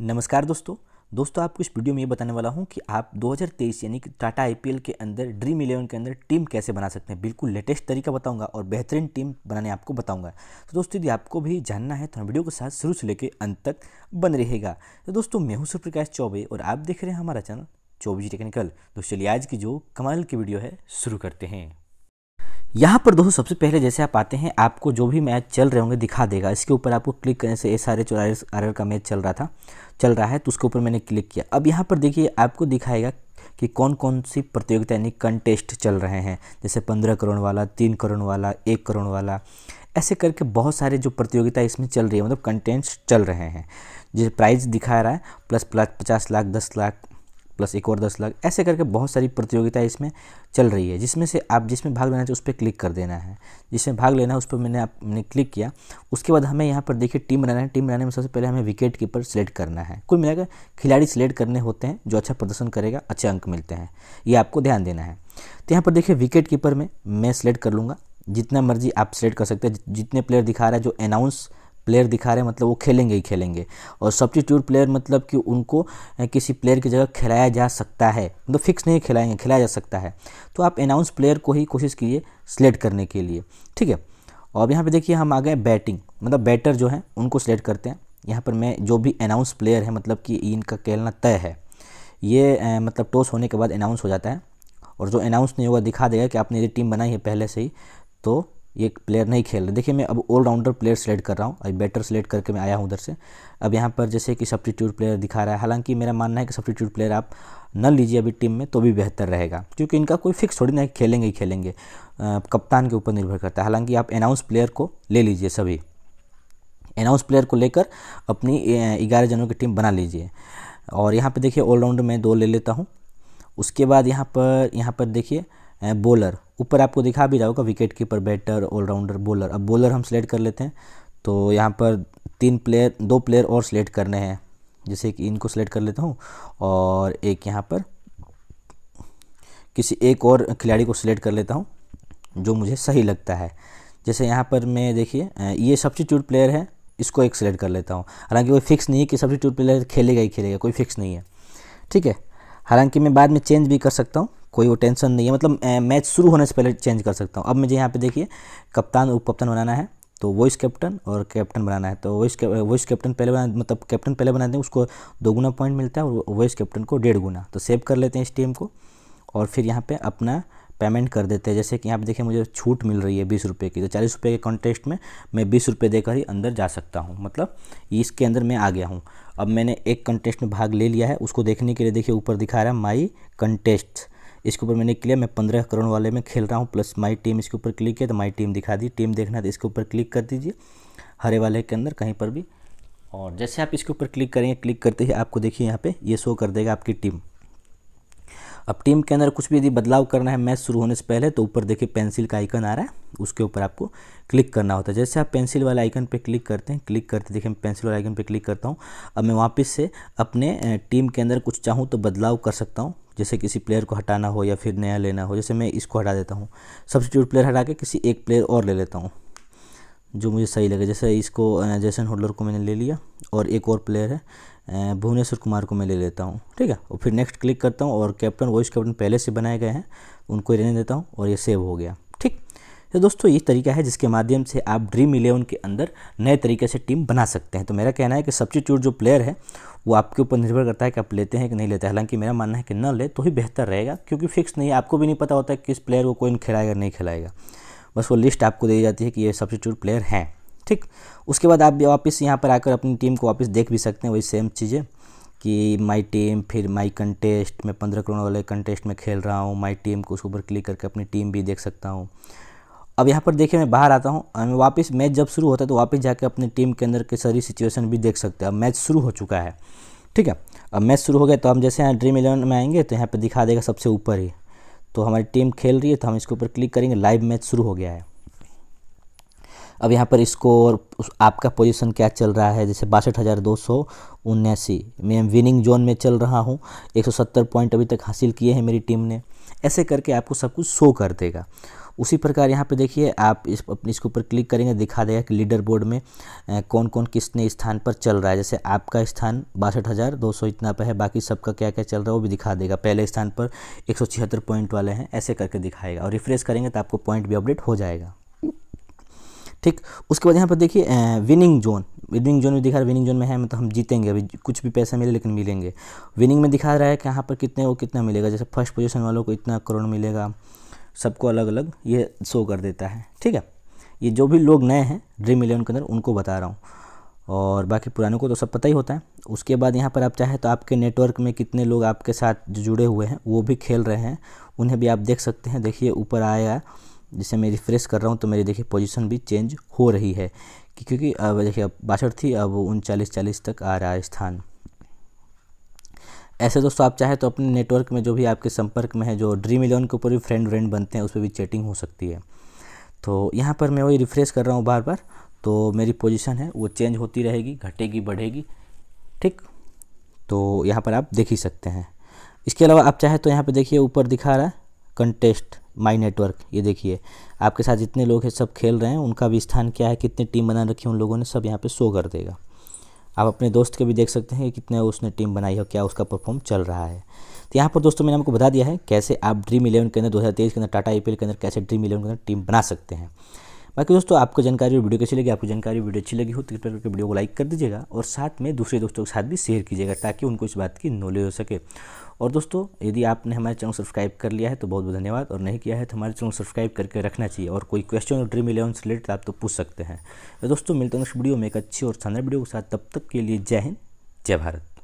नमस्कार दोस्तों दोस्तों आपको इस वीडियो में ये बताने वाला हूँ कि आप 2023 यानी कि टाटा आईपीएल के अंदर ड्रीम इलेवन के अंदर टीम कैसे बना सकते हैं बिल्कुल लेटेस्ट तरीका बताऊंगा और बेहतरीन टीम बनाने आपको बताऊंगा तो दोस्तों यदि आपको भी जानना है तो वीडियो के साथ शुरू से लेकर अंत तक बन रहेगा तो दोस्तों मैं हूँ सूर्यप्रकाश चौबे और आप देख रहे हैं हमारा चैनल चौबीस टेक्निकल तो चलिए आज की जो कमाल की वीडियो है शुरू करते हैं यहाँ पर दोस्तों सबसे पहले जैसे आप आते हैं आपको जो भी मैच चल रहे होंगे दिखा देगा इसके ऊपर आपको क्लिक करने से एस आर एच आर का मैच चल रहा था चल रहा है तो उसके ऊपर मैंने क्लिक किया अब यहाँ पर देखिए आपको दिखाएगा कि कौन कौन सी प्रतियोगिता यानी कंटेस्ट चल रहे हैं जैसे पंद्रह करोड़ वाला तीन करोड़ वाला एक करोड़ वाला ऐसे करके बहुत सारे जो प्रतियोगिता इसमें चल रही है मतलब कंटेंट्स चल रहे हैं जैसे प्राइज़ दिखा रहा है प्लस प्लस पचास लाख दस लाख प्लस एक और दस लाख ऐसे करके बहुत सारी प्रतियोगिता इसमें चल रही है जिसमें से आप जिसमें भाग लेना चाहिए उस पर क्लिक कर देना है जिसमें भाग लेना है उस पर मैंने आपने क्लिक किया उसके बाद हमें यहाँ पर देखिए टीम बनाना है टीम बनाने में सबसे पहले हमें विकेट कीपर सेलेक्ट करना है कुल मिलाकर खिलाड़ी सेलेक्ट करने होते हैं जो अच्छा प्रदर्शन करेगा अच्छे अंक मिलते हैं ये आपको ध्यान देना है तो यहाँ पर देखिए विकेट कीपर में मैं सेलेक्ट कर लूँगा जितना मर्जी आप सेलेक्ट कर सकते हैं जितने प्लेयर दिखा रहा है जो अनाउंस प्लेयर दिखा रहे हैं मतलब वो खेलेंगे ही खेलेंगे और सब्सटीट्यूट प्लेयर मतलब कि उनको किसी प्लेयर की जगह खिलाया जा सकता है मतलब फिक्स नहीं खिलाएंगे खिलाया जा सकता है तो आप अनाउंस प्लेयर को ही कोशिश कीजिए सिलेक्ट करने के लिए ठीक है और यहाँ पर देखिए हम आ गए बैटिंग मतलब बैटर जो है उनको सिलेक्ट करते हैं यहाँ पर मैं जो भी अनाउंस प्लेयर है मतलब कि इनका खेलना तय है ये ए, मतलब टॉस होने के बाद अनाउंस हो जाता है और जो अनाउंस नहीं होगा दिखा देगा कि आपने यदि टीम बनाई है पहले से ही तो ये प्लेयर नहीं खेल रहे देखिए मैं अब ऑलराउंडर प्लेयर सेलेक्ट कर रहा हूँ अभी बैटर सेलेक्ट करके मैं आया हूँ उधर से अब यहाँ पर जैसे कि सब्सिट्यूट प्लेयर दिखा रहा है हालांकि मेरा मानना है कि सब्सिट्यूट प्लेयर आप न लीजिए अभी टीम में तो भी बेहतर रहेगा क्योंकि इनका कोई फिक्स थोड़ी ना खेलेंगे ही खेलेंगे आ, कप्तान के ऊपर निर्भर करता है हालांकि आप अनाउंस प्लेयर को ले लीजिए सभी अनाउंस प्लेयर को लेकर अपनी ग्यारह जनों की टीम बना लीजिए और यहाँ पर देखिए ऑलराउंडर मैं दो ले लेता हूँ उसके बाद यहाँ पर यहाँ पर देखिए बॉलर ऊपर आपको दिखा भी रहा होगा wicket keeper batter all rounder bowler अब बॉलर हम सिलेक्ट कर लेते हैं तो यहाँ पर तीन प्लेयर दो प्लेयर और सिलेक्ट करने हैं जैसे कि इनको सिलेक्ट कर लेता हूँ और एक यहाँ पर किसी एक और खिलाड़ी को सिलेक्ट कर लेता हूँ जो मुझे सही लगता है जैसे यहाँ पर मैं देखिए ये सब्सिट्यूट प्लेयर है इसको एक सिलेक्ट कर लेता हूँ हालांकि कोई फिक्स नहीं है कि सब्सिट्यूट प्लेयर खेलेगा ही खेलेगा कोई फिक्स नहीं है ठीक है हालांकि मैं बाद में चेंज भी कर सकता हूँ कोई वो टेंशन नहीं है मतलब मैच शुरू होने से पहले चेंज कर सकता हूँ अब मुझे यहाँ पे देखिए कप्तान उप कप्तान बनाना है तो वॉइस कैप्टन और कैप्टन बनाना है तो वॉइस वॉइस कैप्टन पहले बना मतलब कैप्टन पहले बनाते हैं उसको दोगुना पॉइंट मिलता है और वॉइस कैप्टन को डेढ़ गुना तो सेव कर लेते हैं इस टीम को और फिर यहाँ पर अपना पेमेंट कर देते हैं जैसे कि यहाँ देखिए मुझे छूट मिल रही है बीस रुपये की तो चालीस रुपये के कॉन्टेस्ट में मैं बीस रुपये देकर ही अंदर जा सकता हूँ मतलब इसके अंदर मैं आ गया हूँ अब मैंने एक कंटेस्ट में भाग ले लिया है उसको देखने के लिए देखिए ऊपर दिखा रहा है माई कंटेस्ट इसके ऊपर मैंने किया मैं पंद्रह करोड़ वाले में खेल रहा हूँ प्लस माई टीम इसके ऊपर क्लिक किया तो माई टीम दिखा दी टीम देखना है तो इसके ऊपर क्लिक कर दीजिए हरे वाले के अंदर कहीं पर भी और जैसे आप इसके ऊपर क्लिक करेंगे क्लिक करते ही आपको देखिए यहाँ पे ये शो कर देगा आपकी टीम अब टीम के अंदर कुछ भी यदि बदलाव करना है मैच शुरू होने से पहले तो ऊपर देखिए पेंसिल का आइकन आ रहा है उसके ऊपर आपको क्लिक करना होता है जैसे आप पेंसिल वाले आइकन पर क्लिक करते हैं क्लिक करते देखिए मैं पेंसिल वाले आइकन पर क्लिक करता हूँ अब मैं वापस से अपने टीम के अंदर कुछ चाहूँ तो बदलाव कर सकता हूँ जैसे किसी प्लेयर को हटाना हो या फिर नया लेना हो जैसे मैं इसको हटा देता हूँ सब्सिट्यूट प्लेयर हटा के किसी एक प्लेयर और ले लेता हूँ जो मुझे सही लगे जैसे इसको जैसन होल्डर को मैंने ले लिया और एक और प्लेयर है भुवनेश्वर कुमार को मैं ले लेता हूँ ठीक है और फिर नेक्स्ट क्लिक करता हूँ और कैप्टन वॉइस कैप्टन पहले से बनाए गए हैं उनको रहने देता हूँ और ये सेव हो गया ठीक तो दोस्तों ये तरीका है जिसके माध्यम से आप ड्रीम इलेवन के अंदर नए तरीके से टीम बना सकते हैं तो मेरा कहना है कि सब्सिट्यूट जो प्लेयर है वो आपके ऊपर निर्भर करता है कि आप लेते हैं कि नहीं लेते हैं हालांकि मेरा मानना है कि न ले तो ही बेहतर रहेगा क्योंकि फिक्स नहीं है आपको भी नहीं पता होता है किस प्लेयर को कोई खिलाएगा नहीं खिलाएगा बस वो लिस्ट आपको दी जाती है कि ये सब्सिट्यूट प्लेयर हैं ठीक उसके बाद आप वापस यहाँ पर आकर अपनी टीम को वापस देख भी सकते हैं वही सेम चीज़ें कि माय टीम फिर माय कंटेस्ट मैं पंद्रह करोड़ वाले कंटेस्ट में खेल रहा हूँ माय टीम को उसके ऊपर क्लिक करके अपनी टीम भी देख सकता हूँ अब यहाँ पर देखिए मैं बाहर आता हूँ मैं वापस मैच जब शुरू होता है तो वापस जाकर अपनी टीम के अंदर की सारी सिचुएशन भी देख सकते हैं अब मैच शुरू हो चुका है ठीक है अब मैच शुरू हो गया तो हम जैसे यहाँ ड्रीम इलेवन में आएंगे तो यहाँ पर दिखा देगा सबसे ऊपर ही तो हमारी टीम खेल रही है तो हम इसके ऊपर क्लिक करेंगे लाइव मैच शुरू हो गया है अब यहाँ पर स्कोर आपका पोजीशन क्या चल रहा है जैसे बासठ हज़ार दो सौ उन्यासी मैं विनिंग जोन में चल रहा हूँ 170 पॉइंट अभी तक हासिल किए हैं मेरी टीम ने ऐसे करके आपको सब कुछ शो कर देगा उसी प्रकार यहाँ पे देखिए आप इस अपने इसके ऊपर क्लिक करेंगे दिखा देगा कि लीडर बोर्ड में कौन कौन किसने स्थान पर चल रहा है जैसे आपका स्थान बासठ हज़ार दो सौ इतना पर है बाकी सबका क्या क्या चल रहा है वो भी दिखा देगा पहले स्थान पर एक सौ छिहत्तर पॉइंट वाले हैं ऐसे करके दिखाएगा और रिफ्रेश करेंगे तो आपको पॉइंट भी अपडेट हो जाएगा ठीक उसके बाद यहाँ पर देखिए विनिंग जोन विनिंग जोन में दिखा रहा है विनिंग जोन में है मतलब हम जीतेंगे अभी कुछ भी पैसा मिले लेकिन मिलेंगे विनिंग में दिखा रहा है कि यहाँ पर कितने वो कितना मिलेगा जैसे फर्स्ट पोजिशन वालों को इतना करोड़ मिलेगा सबको अलग अलग ये शो कर देता है ठीक है ये जो भी लोग नए हैं ड्रीम इलेवन के अंदर उनको बता रहा हूँ और बाकी पुराने को तो सब पता ही होता है उसके बाद यहाँ पर आप चाहें तो आपके नेटवर्क में कितने लोग आपके साथ जुड़े हुए हैं वो भी खेल रहे हैं उन्हें भी आप देख सकते हैं देखिए ऊपर आया जिसे मैं रिफ़्रेश कर रहा हूँ तो मेरी देखिए पोजीशन भी चेंज हो रही है कि क्योंकि अब देखिए अब बासठ थी अब उनचालीस चालीस तक आ रहा है स्थान ऐसे दोस्तों आप चाहे तो अपने नेटवर्क में जो भी आपके संपर्क में है जो ड्रीम इलेवन के ऊपर भी फ्रेंड व्रेंड बनते हैं उस पर भी चैटिंग हो सकती है तो यहाँ पर मैं वही रिफ़्रेश कर रहा हूँ बार बार तो मेरी पोजीशन है वो चेंज होती रहेगी घटेगी बढ़ेगी ठीक तो यहाँ पर आप देख ही सकते हैं इसके अलावा आप चाहे तो यहाँ पर देखिए ऊपर दिखा रहा है कंटेस्ट माई नेटवर्क ये देखिए आपके साथ जितने लोग हैं सब खेल रहे हैं उनका भी स्थान क्या है कितनी टीम बना रखी है उन लोगों ने सब यहाँ पे शो कर देगा आप अपने दोस्त के भी देख सकते हैं कि कितने उसने टीम बनाई है क्या उसका परफॉर्म चल रहा है तो यहाँ पर दोस्तों मैंने आपको बता दिया है कैसे आप ड्रीम इलेवन के अंदर दो के अंदर टाटा आई के अंदर कैसे ड्रीम इलेवन के अंदर टीम बना सकते हैं बाकी दोस्तों आपको जानकारी वीडियो कैसी लगी आपको जानकारी वीडियो अच्छी लगी हो तो कृपया करके वीडियो को लाइक कर दीजिएगा और साथ में दूसरे दोस्तों के साथ भी शेयर कीजिएगा ताकि उनको इस बात की नॉलेज हो सके और दोस्तों यदि आपने हमारे चैनल सब्सक्राइब कर लिया है तो बहुत बहुत धन्यवाद और नहीं किया है तो हमारे चैनल सब्सक्राइब करके रखना चाहिए और कोई क्वेश्चन और ड्रीम इलेवन से रिलेटेड आप तो पूछ सकते हैं तो दोस्तों मिलते हैं उस वीडियो में एक अच्छी और शानदार वीडियो के साथ तब तक के लिए जय हिंद जय भारत